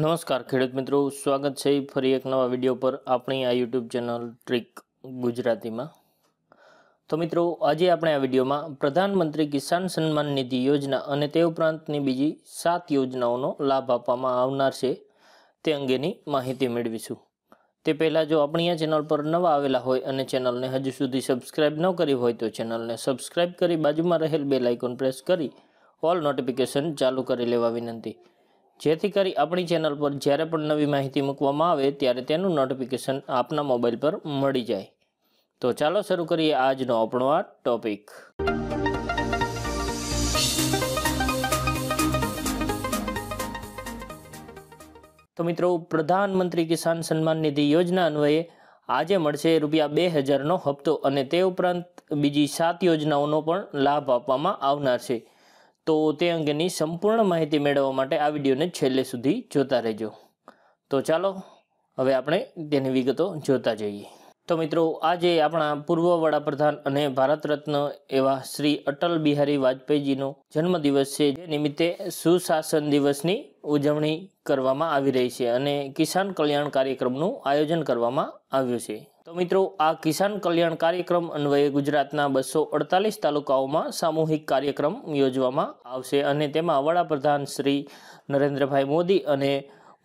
નમસ્કાર ખેડૂત મિત્રો સ્વાગત છે ફરી એક નવા વિડીયો પર આપણી આ યુટ્યુબ ચેનલ ટ્રીક ગુજરાતીમાં તો મિત્રો આજે આપણે આ વિડીયોમાં પ્રધાનમંત્રી કિસાન સન્માન નિધિ યોજના અને તે ઉપરાંતની બીજી સાત યોજનાઓનો લાભ આપવામાં આવનાર છે તે અંગેની માહિતી મેળવીશું તે પહેલાં જો આપણી આ ચેનલ પર નવા આવેલા હોય અને ચેનલને હજુ સુધી સબસ્ક્રાઇબ ન કરી હોય તો ચેનલને સબસ્ક્રાઇબ કરી બાજુમાં રહેલ બે લાઇકોન પ્રેસ કરી ઓલ નોટિફિકેશન ચાલુ કરી લેવા વિનંતી જેથી કરી આપણી ચેનલ પર જ્યારે પણ નવી માહિતી મૂકવામાં આવે ત્યારે તેનું નોટિફિકેશન આપના મોબાઈલ પર મળી જાય તો ચાલો શરૂ કરીએ આજનો આપણો આ ટોપિક તો મિત્રો પ્રધાનમંત્રી કિસાન સન્માન નિધિ યોજના અન્વયે આજે મળશે રૂપિયા બે હજારનો હપ્તો અને તે ઉપરાંત બીજી સાત યોજનાઓનો પણ લાભ આપવામાં આવનાર છે તો તે અંગેની સંપૂર્ણ માહિતી મેળવવા માટે આ વિડીયોને છેલ્લે સુધી જોતા રહેજો તો ચાલો હવે આપણે તેની વિગતો જોતા જઈએ તો મિત્રો આજે આપણા પૂર્વ વડાપ્રધાન અને ભારત રત્ન એવા શ્રી અટલ બિહારી વાજપેયીજીનો જન્મદિવસ છે જે નિમિત્તે સુશાસન દિવસની ઉજવણી કરવામાં આવી રહી છે અને કિસાન કલ્યાણ કાર્યક્રમનું આયોજન કરવામાં આવ્યું છે તો મિત્રો આ કિસાન કલ્યાણ કાર્યક્રમ અન્વયે ગુજરાતના બસો અડતાલીસ તાલુકાઓમાં સામૂહિક કાર્યક્રમ યોજવામાં આવશે અને તેમાં વડાપ્રધાન શ્રી નરેન્દ્રભાઈ મોદી અને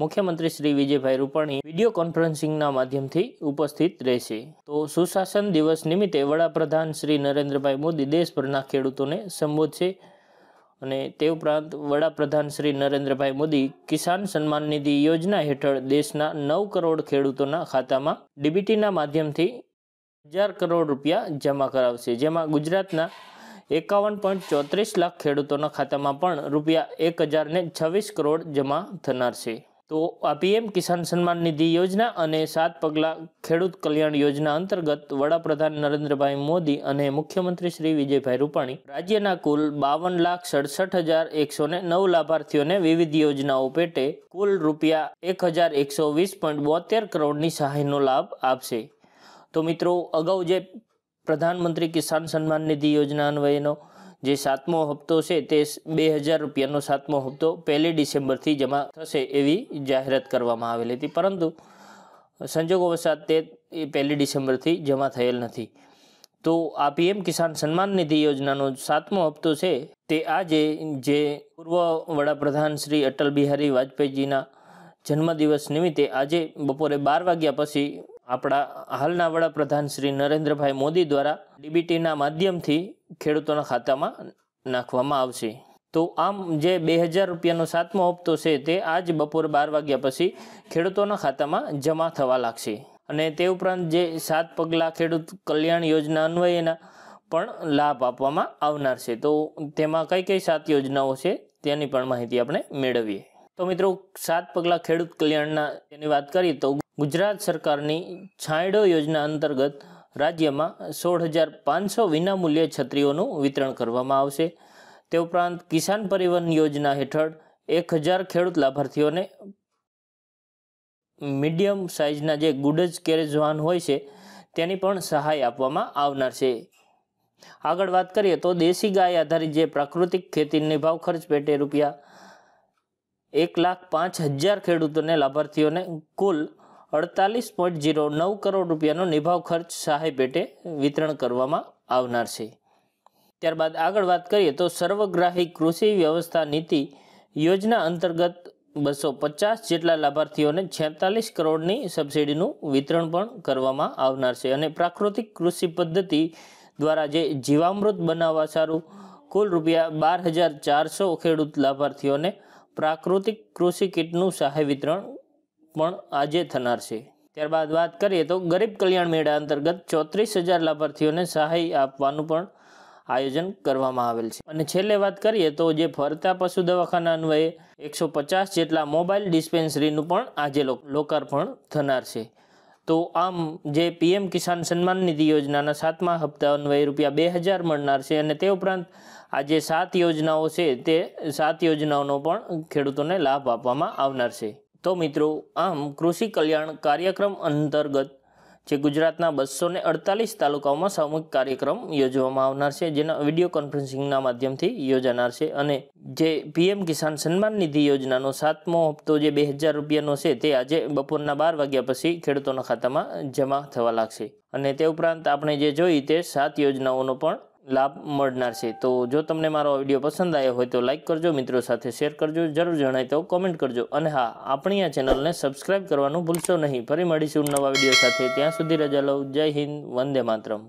મુખ્યમંત્રી શ્રી વિજયભાઈ રૂપાણી વિડીયો કોન્ફરન્સિંગના માધ્યમથી ઉપસ્થિત રહેશે તો સુશાસન દિવસ નિમિત્તે વડાપ્રધાન શ્રી નરેન્દ્રભાઈ મોદી દેશભરના ખેડૂતોને સંબોધશે અને તે ઉપરાંત વડાપ્રધાન શ્રી નરેન્દ્રભાઈ મોદી કિસાન સન્માન નિધિ યોજના હેઠળ દેશના નવ કરોડ ખેડૂતોના ખાતામાં ડીબીટીના માધ્યમથી હજાર કરોડ રૂપિયા જમા કરાવશે જેમાં ગુજરાતના એકાવન પોઈન્ટ ચોત્રીસ લાખ ખેડૂતોના ખાતામાં પણ રૂપિયા એક હજારને છવ્વીસ કરોડ જમા થનાર છે તો આ પીએમ કિસાન સન્માન નિધિ યોજના અને સાત પગલાં ખેડૂત કલ્યાણ યોજના અંતર્ગત વડાપ્રધાન નરેન્દ્રભાઈ મોદી અને મુખ્યમંત્રી શ્રી વિજયભાઈ રૂપાણી રાજ્યના કુલ બાવન લાખ સડસઠ હજાર એકસો ને નવ લાભાર્થીઓને વિવિધ યોજનાઓ પેટે કુલ રૂપિયા એક હજાર એકસો વીસ પોઈન્ટ બોતેર કરોડની સહાયનો લાભ આપશે તો મિત્રો અગાઉ જે પ્રધાનમંત્રી કિસાન સન્માન નિધિ યોજના અન્વયેનો જે સાતમો હપ્તો છે તે બે હજાર રૂપિયાનો સાતમો હપ્તો પહેલી ડિસેમ્બરથી જમા થશે એવી જાહેરાત કરવામાં આવેલી હતી પરંતુ સંજોગોવશાત તે પહેલી ડિસેમ્બરથી જમા થયેલ નથી તો આ પીએમ કિસાન સન્માન નિધિ યોજનાનો સાતમો હપ્તો છે તે આજે જે પૂર્વ વડાપ્રધાન શ્રી અટલ બિહારી વાજપેયીજીના જન્મદિવસ નિમિત્તે આજે બપોરે બાર વાગ્યા પછી આપણા હાલના વડાપ્રધાન શ્રી નરેન્દ્રભાઈ મોદી દ્વારા ડીબીટીના માધ્યમથી ખેડૂતોના ખાતામાં નાખવામાં આવશે તો આમ જે બે હજાર રૂપિયાનો સાતમો હપ્તો છે તે આજ બપોર બાર વાગ્યા પછી ખેડૂતોના ખાતામાં જમા થવા લાગશે અને તે ઉપરાંત જે સાત પગલાં ખેડૂત કલ્યાણ યોજના અન્વયેના પણ લાભ આપવામાં આવનાર છે તો તેમાં કઈ કઈ સાત યોજનાઓ છે તેની પણ માહિતી આપણે મેળવીએ તો મિત્રો સાત પગલાં ખેડૂત કલ્યાણના તેની વાત કરીએ તો ગુજરાત સરકારની છાંયડો યોજના અંતર્ગત રાજ્યમાં સોળ હજાર પાંચસો વિનામૂલ્યે છત્રીઓનું વિતરણ કરવામાં આવશે તે ઉપરાંત કિસાન પરિવહન યોજના હેઠળ એક હજાર ખેડૂત લાભાર્થીઓને મીડિયમ સાઇઝના જે ગુડજ કેરેજ વાહન હોય છે તેની પણ સહાય આપવામાં આવનાર છે આગળ વાત કરીએ તો દેશી ગાય આધારિત જે પ્રાકૃતિક ખેતીની ભાવ ખર્ચ પેટે રૂપિયા એક લાખ પાંચ હજાર ખેડૂતોને લાભાર્થીઓને કુલ અડતાલીસ પોઈન્ટ જીરો નવ કરોડ રૂપિયાનો નિભાવ ખર્ચ સહાય પેટે વિતરણ કરવામાં આવનાર છે ત્યારબાદ આગળ વાત કરીએ તો સર્વગ્રાહી કૃષિ વ્યવસ્થા નીતિ યોજના અંતર્ગત બસો પચાસ જેટલા લાભાર્થીઓને છેતાલીસ કરોડની સબસિડીનું વિતરણ પણ કરવામાં આવનાર છે અને પ્રાકૃતિક કૃષિ પદ્ધતિ દ્વારા જે જીવામૃત બનાવવા સારું કુલ રૂપિયા બાર હજાર ચારસો ખેડૂત લાભાર્થીઓને પ્રાકૃતિક કૃષિ કિટનું સહાય વિતરણ પણ આજે થનાર છે ત્યારબાદ વાત કરીએ તો ગરીબ કલ્યાણ મેળા અંતર્ગત ચોત્રીસ હજાર લાભાર્થીઓને સહાય આપવાનું પણ આયોજન કરવામાં આવેલ છે અને છેલ્લે વાત કરીએ તો જે ફરતા પશુ દવાખાના અન્વયે એકસો પચાસ જેટલા મોબાઈલ ડિસ્પેન્સરીનું પણ આજે લોકાર્પણ થનાર છે તો આમ જે પીએમ કિસાન સન્માન નિધિ યોજનાના સાતમા હપ્તા અન્વયે રૂપિયા બે હજાર મળનાર છે અને તે ઉપરાંત આજે સાત યોજનાઓ છે તે સાત યોજનાઓનો પણ ખેડૂતોને લાભ આપવામાં આવનાર છે તો મિત્રો આમ કૃષિ કલ્યાણ કાર્યક્રમ અંતર્ગત જે ગુજરાતના બસો ને અડતાલીસ તાલુકાઓમાં સામૂહિક કાર્યક્રમ યોજવામાં આવનાર છે જેના વિડીયો કોન્ફરન્સિંગના માધ્યમથી યોજાનાર છે અને જે પીએમ કિસાન સન્માન નિધિ યોજનાનો સાતમો હપ્તો જે બે હજાર રૂપિયાનો છે તે આજે બપોરના બાર વાગ્યા પછી ખેડૂતોના ખાતામાં જમા થવા લાગશે અને તે ઉપરાંત આપણે જે જોઈ તે સાત યોજનાઓનો પણ લાભ મળનાર છે તો જો તમને મારો વિડીયો પસંદ આવ્યો હોય તો લાઇક કરજો મિત્રો સાથે શેર કરજો જરૂર જણાય તો કોમેન્ટ કરજો અને હા આપણી આ ચેનલને સબસ્ક્રાઇબ કરવાનું ભૂલશો નહીં ફરી મળીશું નવા વિડીયો સાથે ત્યાં સુધી રજા લઉં જય હિન્દ વંદે માતરમ